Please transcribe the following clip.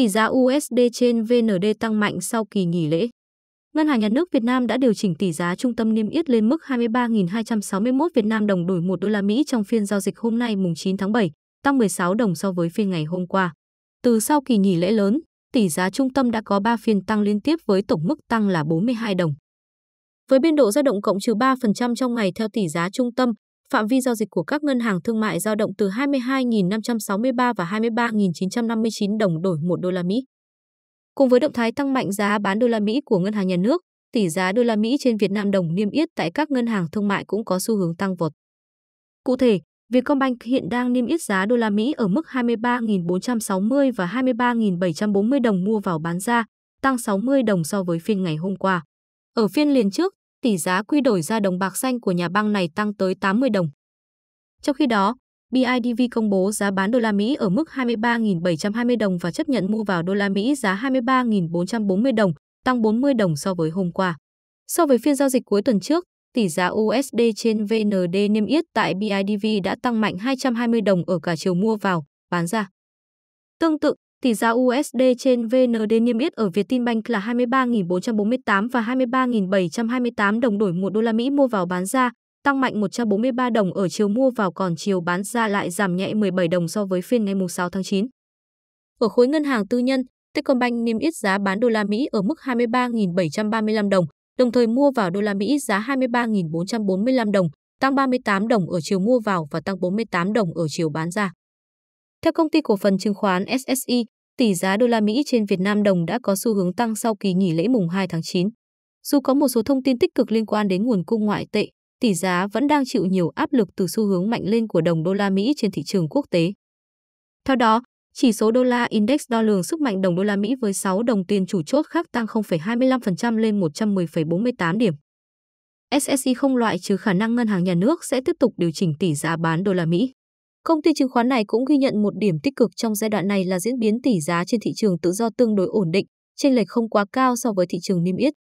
Tỷ giá USD trên VND tăng mạnh sau kỳ nghỉ lễ. Ngân hàng Nhà nước Việt Nam đã điều chỉnh tỷ giá trung tâm niêm yết lên mức 23.261 Việt Nam đồng đổi 1 đô la Mỹ trong phiên giao dịch hôm nay mùng 9 tháng 7, tăng 16 đồng so với phiên ngày hôm qua. Từ sau kỳ nghỉ lễ lớn, tỷ giá trung tâm đã có 3 phiên tăng liên tiếp với tổng mức tăng là 42 đồng. Với biên độ dao động cộng trừ 3% trong ngày theo tỷ giá trung tâm, Phạm vi giao dịch của các ngân hàng thương mại dao động từ 22.563 và 23.959 đồng đổi 1 đô la Mỹ. Cùng với động thái tăng mạnh giá bán đô la Mỹ của ngân hàng nhà nước, tỷ giá đô la Mỹ trên Việt Nam đồng niêm yết tại các ngân hàng thương mại cũng có xu hướng tăng vọt. Cụ thể, Vietcombank hiện đang niêm yết giá đô la Mỹ ở mức 23.460 và 23.740 đồng mua vào bán ra, tăng 60 đồng so với phiên ngày hôm qua. Ở phiên liền trước, tỷ giá quy đổi ra đồng bạc xanh của nhà băng này tăng tới 80 đồng. Trong khi đó, BIDV công bố giá bán đô la Mỹ ở mức 23.720 đồng và chấp nhận mua vào đô la Mỹ giá 23.440 đồng, tăng 40 đồng so với hôm qua. So với phiên giao dịch cuối tuần trước, tỷ giá USD trên VND niêm yết tại BIDV đã tăng mạnh 220 đồng ở cả chiều mua vào, bán ra. Tương tự, tỷ giá USD trên VND niêm yết ở Vietinbank là 23.448 và 23.728 đồng đổi 1 đô la Mỹ mua vào bán ra, tăng mạnh 143 đồng ở chiều mua vào còn chiều bán ra lại giảm nhẹ 17 đồng so với phiên ngày 6 tháng 9. Ở khối ngân hàng tư nhân, Techcombank niêm yết giá bán đô la Mỹ ở mức 23.735 đồng, đồng thời mua vào đô la Mỹ giá 23.445 đồng, tăng 38 đồng ở chiều mua vào và tăng 48 đồng ở chiều bán ra. Theo công ty cổ phần chứng khoán SSI, tỷ giá đô la Mỹ trên Việt Nam đồng đã có xu hướng tăng sau kỳ nghỉ lễ mùng 2 tháng 9. Dù có một số thông tin tích cực liên quan đến nguồn cung ngoại tệ, tỷ giá vẫn đang chịu nhiều áp lực từ xu hướng mạnh lên của đồng đô la Mỹ trên thị trường quốc tế. Theo đó, chỉ số đô la index đo lường sức mạnh đồng đô la Mỹ với 6 đồng tiền chủ chốt khác tăng 0,25% lên 110,48 điểm. SSI không loại trừ khả năng ngân hàng nhà nước sẽ tiếp tục điều chỉnh tỷ giá bán đô la Mỹ. Công ty chứng khoán này cũng ghi nhận một điểm tích cực trong giai đoạn này là diễn biến tỷ giá trên thị trường tự do tương đối ổn định, chênh lệch không quá cao so với thị trường niêm yết.